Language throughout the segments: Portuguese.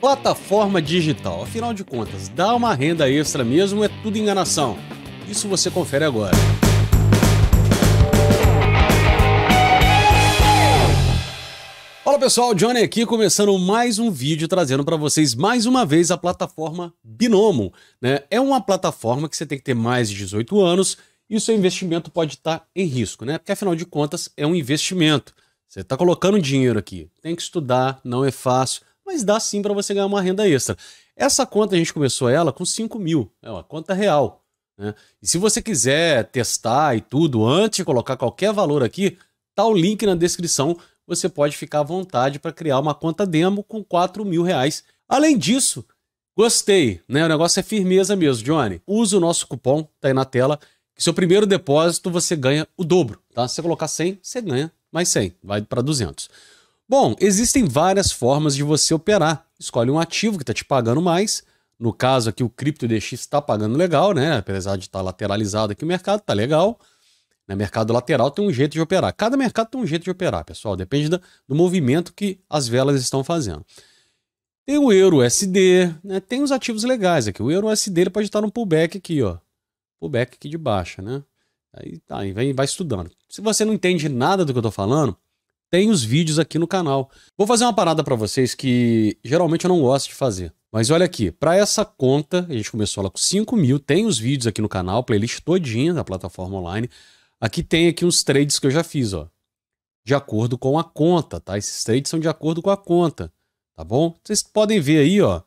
Plataforma digital, afinal de contas, dá uma renda extra mesmo é tudo enganação. Isso você confere agora. Olá pessoal, Johnny aqui começando mais um vídeo trazendo para vocês mais uma vez a plataforma Binomo. Né? É uma plataforma que você tem que ter mais de 18 anos e o seu investimento pode estar tá em risco, né? Porque afinal de contas é um investimento. Você está colocando dinheiro aqui, tem que estudar, não é fácil mas dá sim para você ganhar uma renda extra. Essa conta a gente começou ela com 5 mil, é uma conta real. Né? E se você quiser testar e tudo, antes de colocar qualquer valor aqui, tá o link na descrição. Você pode ficar à vontade para criar uma conta demo com 4 mil reais. Além disso, gostei, né? O negócio é firmeza mesmo, Johnny. Use o nosso cupom, tá aí na tela. seu primeiro depósito você ganha o dobro, tá? Se você colocar 100, você ganha mais 100, vai para 200. Bom, existem várias formas de você operar. Escolhe um ativo que está te pagando mais. No caso aqui, o Crypto DX está pagando legal, né? Apesar de estar tá lateralizado aqui o mercado, está legal. No né, mercado lateral tem um jeito de operar. Cada mercado tem um jeito de operar, pessoal. Depende do, do movimento que as velas estão fazendo. Tem o euro USD, né? Tem os ativos legais aqui. O euro USD ele pode estar no pullback aqui, ó. Pullback aqui de baixa, né? Aí tá, aí vai, vai estudando. Se você não entende nada do que eu tô falando, tem os vídeos aqui no canal. Vou fazer uma parada para vocês que geralmente eu não gosto de fazer. Mas olha aqui, para essa conta, a gente começou lá com 5 mil, tem os vídeos aqui no canal, playlist todinha da plataforma online. Aqui tem aqui uns trades que eu já fiz, ó. De acordo com a conta, tá? Esses trades são de acordo com a conta, tá bom? Vocês podem ver aí, ó.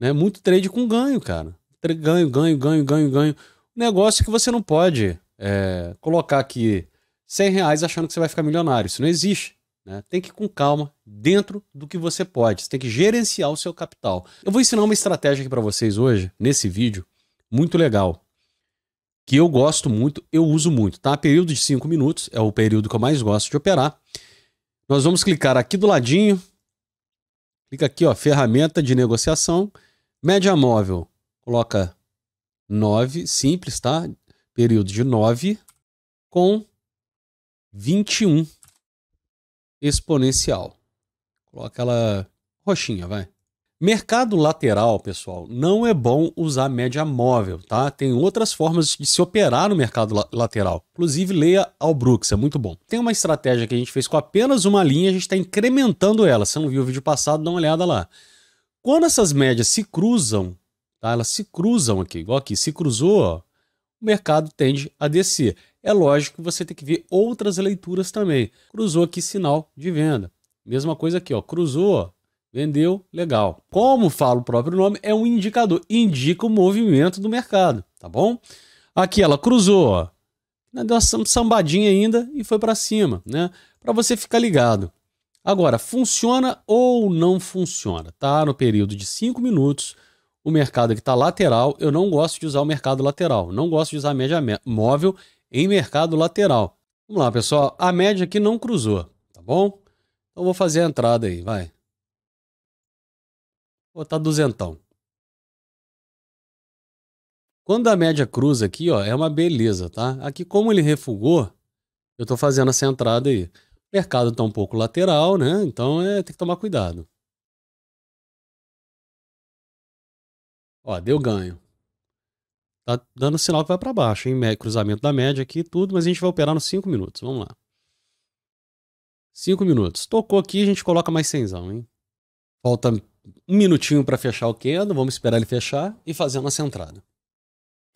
Né? Muito trade com ganho, cara. Ganho, ganho, ganho, ganho, ganho. Um negócio que você não pode é, colocar aqui 100 reais achando que você vai ficar milionário. Isso não existe. Né? Tem que ir com calma, dentro do que você pode. Você tem que gerenciar o seu capital. Eu vou ensinar uma estratégia aqui para vocês hoje, nesse vídeo, muito legal. Que eu gosto muito, eu uso muito, tá? Período de 5 minutos, é o período que eu mais gosto de operar. Nós vamos clicar aqui do ladinho. Clica aqui, ó, ferramenta de negociação. Média móvel, coloca 9, simples, tá? Período de 9 com 21 exponencial. Coloca ela roxinha, vai. Mercado lateral, pessoal, não é bom usar média móvel, tá? Tem outras formas de se operar no mercado la lateral. Inclusive, leia ao Brooks, é muito bom. Tem uma estratégia que a gente fez com apenas uma linha, a gente está incrementando ela. Se não viu o vídeo passado, dá uma olhada lá. Quando essas médias se cruzam, tá? Elas se cruzam aqui, igual aqui, se cruzou, ó, o mercado tende a descer é lógico que você tem que ver outras leituras também. Cruzou aqui sinal de venda. Mesma coisa aqui, ó, cruzou, ó, vendeu, legal. Como fala o próprio nome, é um indicador, indica o movimento do mercado, tá bom? Aqui ela cruzou, ó, deu uma sambadinha ainda e foi para cima, né? Para você ficar ligado. Agora, funciona ou não funciona? Tá no período de 5 minutos, o mercado que está lateral, eu não gosto de usar o mercado lateral, não gosto de usar a média móvel em mercado lateral. Vamos lá, pessoal. A média aqui não cruzou, tá bom? Então vou fazer a entrada aí, vai. Vou botar tá duzentão. Quando a média cruza aqui, ó, é uma beleza, tá? Aqui, como ele refugou, eu estou fazendo essa entrada aí. O mercado está um pouco lateral, né? Então é, tem que tomar cuidado. Ó, deu ganho. Tá dando sinal que vai para baixo, hein? Cruzamento da média aqui, tudo, mas a gente vai operar nos 5 minutos. Vamos lá. 5 minutos. Tocou aqui, a gente coloca mais 100, hein? Falta um minutinho para fechar o candle, vamos esperar ele fechar e fazer a nossa entrada.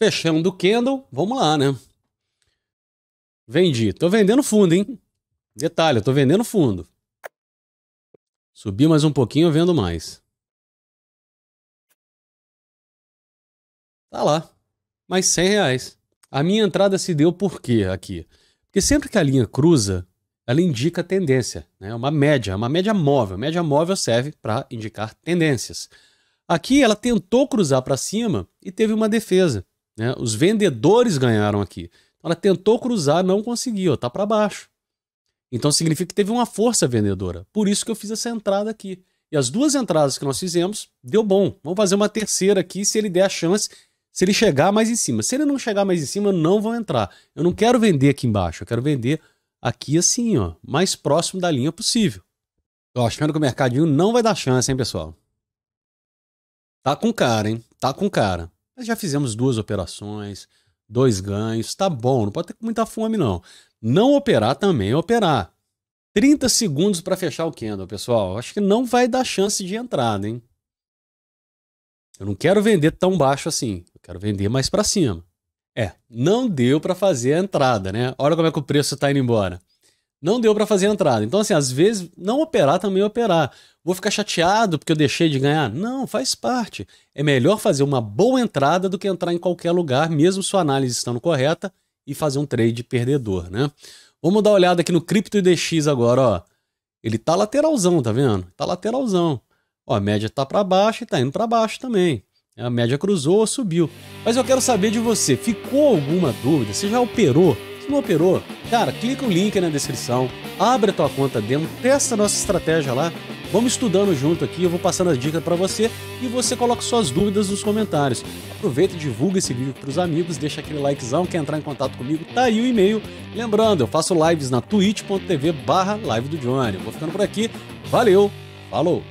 Fechando o candle, vamos lá, né? Vendi. Tô vendendo fundo, hein? Detalhe, tô vendendo fundo. Subi mais um pouquinho, eu vendo mais. Tá lá mais 100 reais. A minha entrada se deu por quê aqui? Porque sempre que a linha cruza, ela indica tendência, né? É uma média, é uma média móvel. Média móvel serve para indicar tendências. Aqui ela tentou cruzar para cima e teve uma defesa. Né? Os vendedores ganharam aqui. Então, ela tentou cruzar, não conseguiu, está para baixo. Então significa que teve uma força vendedora. Por isso que eu fiz essa entrada aqui. E as duas entradas que nós fizemos deu bom. Vamos fazer uma terceira aqui, se ele der a chance, se ele chegar mais em cima. Se ele não chegar mais em cima, eu não vou entrar. Eu não quero vender aqui embaixo, eu quero vender aqui assim, ó, mais próximo da linha possível. Tô achando que o mercadinho não vai dar chance, hein, pessoal? Tá com cara, hein? Tá com cara. Mas já fizemos duas operações, dois ganhos, tá bom, não pode ter muita fome não. Não operar também é operar. 30 segundos para fechar o candle, pessoal. Acho que não vai dar chance de entrada, hein? Eu não quero vender tão baixo assim. Eu quero vender mais para cima. É, não deu para fazer a entrada, né? Olha como é que o preço está indo embora. Não deu para fazer a entrada. Então, assim, às vezes, não operar também é operar. Vou ficar chateado porque eu deixei de ganhar? Não, faz parte. É melhor fazer uma boa entrada do que entrar em qualquer lugar, mesmo sua análise estando correta, e fazer um trade perdedor, né? Vamos dar uma olhada aqui no Crypto IDX agora, ó. Ele tá lateralzão, tá vendo? Tá lateralzão. Ó, a média está para baixo e está indo para baixo também. A média cruzou, subiu. Mas eu quero saber de você, ficou alguma dúvida? Você já operou? Se não operou, cara, clica o link na descrição, abre a tua conta demo, testa a nossa estratégia lá, vamos estudando junto aqui, eu vou passando as dicas para você e você coloca suas dúvidas nos comentários. Aproveita e divulga esse vídeo para os amigos, deixa aquele likezão, quer entrar em contato comigo, tá aí o e-mail. Lembrando, eu faço lives na twitch.tv barra live do Johnny. vou ficando por aqui, valeu, falou!